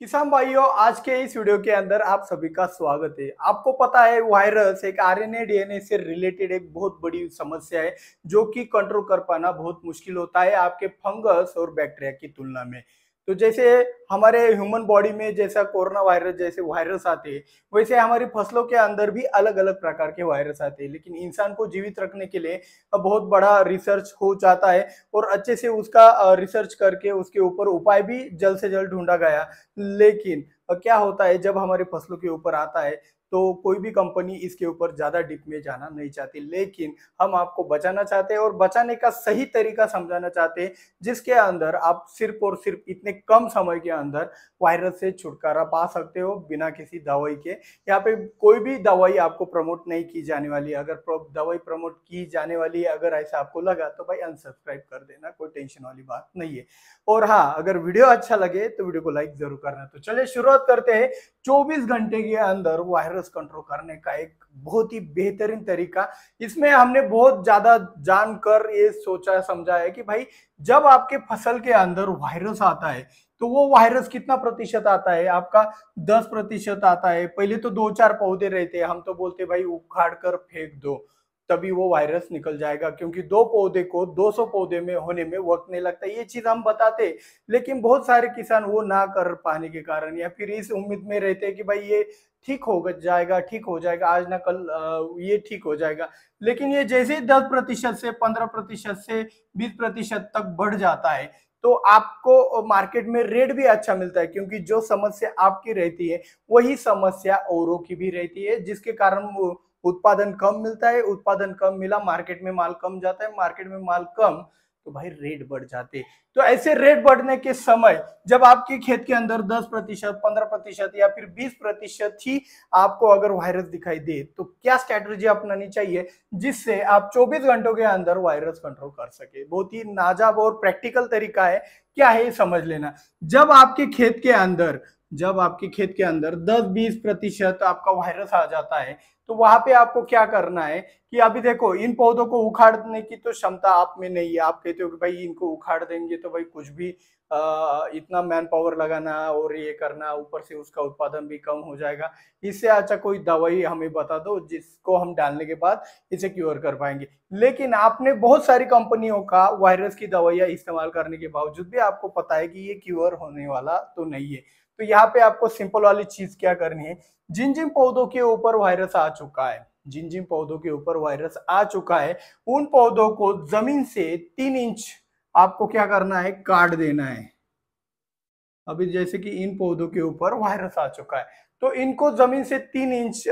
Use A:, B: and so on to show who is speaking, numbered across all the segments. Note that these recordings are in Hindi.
A: किसान भाइयों आज के इस वीडियो के अंदर आप सभी का स्वागत है आपको पता है वायरस एक आरएनए डीएनए से रिलेटेड एक बहुत बड़ी समस्या है जो कि कंट्रोल कर पाना बहुत मुश्किल होता है आपके फंगस और बैक्टीरिया की तुलना में तो जैसे हमारे ह्यूमन बॉडी में जैसा कोरोना वायरस जैसे वायरस आते हैं वैसे हमारी फसलों के अंदर भी अलग अलग प्रकार के वायरस आते हैं लेकिन इंसान को जीवित रखने के लिए बहुत बड़ा रिसर्च हो जाता है और अच्छे से उसका रिसर्च करके उसके ऊपर उपाय भी जल्द से जल्द ढूंढा गया लेकिन क्या होता है जब हमारी फसलों के ऊपर आता है तो कोई भी कंपनी इसके ऊपर ज़्यादा डिप में जाना नहीं चाहती लेकिन हम आपको बचाना चाहते हैं और बचाने का सही तरीका समझाना चाहते हैं जिसके अंदर आप सिर्फ और सिर्फ इतने कम समय के अंदर वायरस से छुटकारा पा सकते हो बिना किसी दवाई के यहाँ पे कोई भी दवाई आपको प्रमोट नहीं की जाने वाली अगर दवाई प्रमोट की जाने वाली है अगर ऐसा आपको लगा तो भाई अनसब्सक्राइब कर देना कोई टेंशन वाली बात नहीं है और हाँ अगर वीडियो अच्छा लगे तो वीडियो को लाइक जरूर करना तो चलिए शुरुआत करते हैं चौबीस घंटे के अंदर वायरस वायरस कंट्रोल करने का एक बहुत ही बेहतरीन तरीका इसमें हमने बहुत ज़्यादा जानकर ये सोचा समझा है कि भाई जब आपके फसल के अंदर वायरस आता है तो वो वायरस कितना प्रतिशत आता है आपका दस प्रतिशत आता है पहले तो दो चार पौधे रहते हैं हम तो बोलते भाई उखाड़ कर फेंक दो तभी वो वायरस निकल जाएगा क्योंकि दो पौधे को 200 पौधे में होने में वक्त नहीं लगता ये चीज हम बताते लेकिन बहुत सारे किसान वो ना कर पाने के कारण या फिर इस उम्मीद में रहते हैं कि भाई ये ठीक हो जाएगा ठीक हो जाएगा आज ना कल ये ठीक हो जाएगा लेकिन ये जैसे ही दस प्रतिशत से पंद्रह प्रतिशत से बीस प्रतिशत तक बढ़ जाता है तो आपको मार्केट में रेट भी अच्छा मिलता है क्योंकि जो समस्या आपकी रहती है वही समस्या औरों की भी रहती है जिसके कारण उत्पादन कम मिलता है उत्पादन कम मिला मार्केट में माल कम जाता है मार्केट में माल कम तो भाई रेट बढ़ जाते तो ऐसे रेट बढ़ने के समय जब आपके खेत के अंदर 10 प्रतिशत पंद्रह प्रतिशत या फिर 20 प्रतिशत ही आपको अगर वायरस दिखाई दे तो क्या स्ट्रेटजी अपनानी चाहिए जिससे आप 24 घंटों के अंदर वायरस कंट्रोल कर सके बहुत ही नाजाब और प्रैक्टिकल तरीका है क्या है समझ लेना जब आपके खेत के अंदर जब आपके खेत के अंदर 10-20 प्रतिशत आपका वायरस आ जाता है तो वहां पे आपको क्या करना है कि अभी देखो इन पौधों को उखाड़ने की तो क्षमता आप में नहीं है आप कहते हो कि भाई इनको उखाड़ देंगे तो भाई कुछ भी आ, इतना मैन पावर लगाना और ये करना ऊपर से उसका उत्पादन भी कम हो जाएगा इससे अच्छा कोई दवाई हमें बता दो जिसको हम डालने के बाद इसे क्योर कर पाएंगे लेकिन आपने बहुत सारी कंपनियों का वायरस की दवाइयाँ इस्तेमाल करने के बावजूद भी आपको पता है कि ये क्योर होने वाला तो नहीं है तो यहाँ पे आपको सिंपल वाली चीज क्या करनी है जिन जिन पौधों के ऊपर वायरस आ चुका है जिन जिन पौधों के ऊपर वायरस आ चुका है उन पौधों को जमीन से तीन इंच आपको क्या करना है काट देना है अभी जैसे कि इन पौधों के ऊपर वायरस आ चुका है तो इनको जमीन से तीन इंच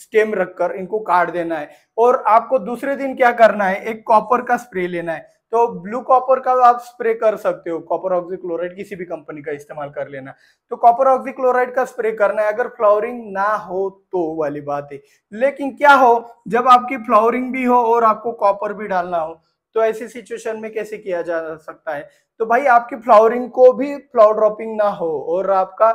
A: स्टेम रखकर इनको काट देना है और आपको दूसरे दिन क्या करना है एक कॉपर का स्प्रे लेना है तो ब्लू कॉपर का आप स्प्रे कर सकते हो कॉपर ऑक्सीक्लोराइड किसी भी कंपनी का इस्तेमाल कर लेना तो कॉपर ऑक्सीक्लोराइड का स्प्रे करना है अगर फ्लावरिंग ना हो तो वाली बात है लेकिन क्या हो जब आपकी फ्लावरिंग भी हो और आपको कॉपर भी डालना हो तो ऐसी सिचुएशन में कैसे किया जा सकता है तो भाई आपकी फ्लावरिंग को भी फ्लावर ड्रॉपिंग ना हो और आपका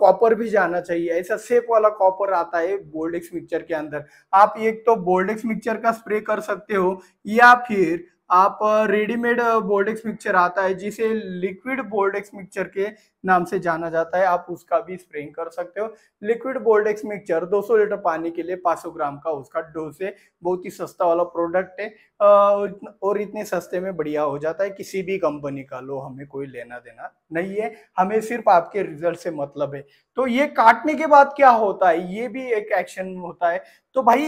A: कॉपर भी जाना चाहिए ऐसा सेप वाला कॉपर आता है बोल्डिक्स मिक्सचर के अंदर आप एक तो बोल्डिक्स मिक्सचर का स्प्रे कर सकते हो या फिर आप रेडीमेड बोल्डेक्स मिक्सचर आता है जिसे लिक्विड बोल्डेक्स मिक्सचर के नाम से जाना जाता है आप उसका भी स्प्रेइंग कर सकते हो लिक्विड बोल्डेक्स मिक्सचर 200 लीटर पानी के लिए 500 ग्राम का उसका डोज है बहुत ही सस्ता वाला प्रोडक्ट है और इतने सस्ते में बढ़िया हो जाता है किसी भी कंपनी का लो हमें कोई लेना देना नहीं है हमें सिर्फ आपके रिजल्ट से मतलब है तो ये काटने के बाद क्या होता है ये भी एक एक्शन होता है तो भाई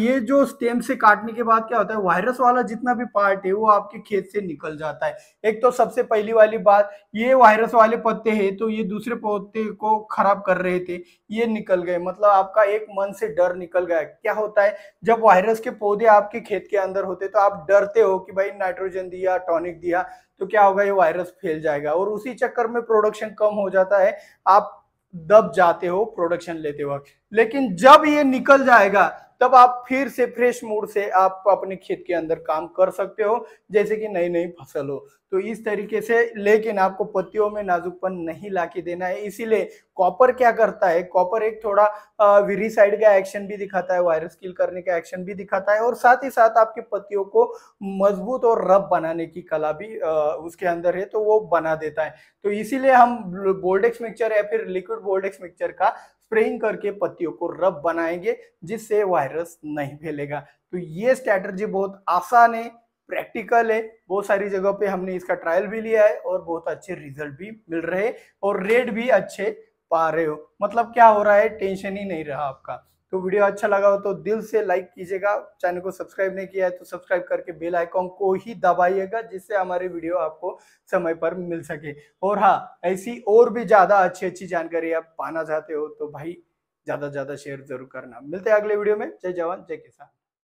A: ये जो स्टेम से काटने के बाद क्या होता है वायरस वाला जितना भी पार्ट है वो आपके खेत से निकल जाता है एक तो सबसे पहली वाली बात ये वायरस वाले पत्ते रहे तो ये दूसरे पौधे को खराब कर रहे थे ये निकल गए मतलब आपका एक मन से डर निकल गया क्या होता है जब वायरस के पौधे आपके खेत के अंदर होते तो आप डरते हो कि भाई नाइट्रोजन दिया टॉनिक दिया तो क्या होगा ये वायरस फैल जाएगा और उसी चक्कर में प्रोडक्शन कम हो जाता है आप दब जाते हो प्रोडक्शन लेते वक्त लेकिन जब ये निकल जाएगा तब आप फिर से फ्रेश मूड से आप अपने खेत के अंदर काम कर सकते हो जैसे कि नई नई फसल हो तो इस तरीके से लेकिन आपको पत्तियों में नाजुकपन नहीं ला के देना है इसीलिए कॉपर क्या करता है कॉपर एक थोड़ा विरीसाइड का एक्शन भी दिखाता है वायरस किल करने का एक्शन भी दिखाता है और साथ ही साथ आपकी पत्तियों को मजबूत और रब बनाने की कला भी आ, उसके अंदर है तो वो बना देता है तो इसीलिए हम बोल्डेक्स मिक्सचर या फिर लिक्विड बोल्डेक्स मिक्सचर का स्प्रेइंग करके पत्तियों को रब बनाएंगे जिससे वायरस नहीं फैलेगा तो ये स्ट्रैटर्जी बहुत आसान है प्रैक्टिकल है बहुत सारी जगह पे हमने इसका ट्रायल भी लिया है और बहुत अच्छे रिजल्ट भी मिल रहे और रेट भी अच्छे पा रहे हो मतलब क्या हो रहा है टेंशन ही नहीं रहा आपका तो वीडियो अच्छा लगा हो तो दिल से लाइक कीजिएगा चैनल को सब्सक्राइब नहीं किया है तो सब्सक्राइब करके बेल आइकॉन को ही दबाइएगा जिससे हमारे वीडियो आपको समय पर मिल सके और हाँ ऐसी और भी ज़्यादा अच्छी अच्छी जानकारी आप पाना चाहते हो तो भाई ज़्यादा से ज़्यादा शेयर जरूर करना मिलते हैं अगले वीडियो में जय जवान जय किसान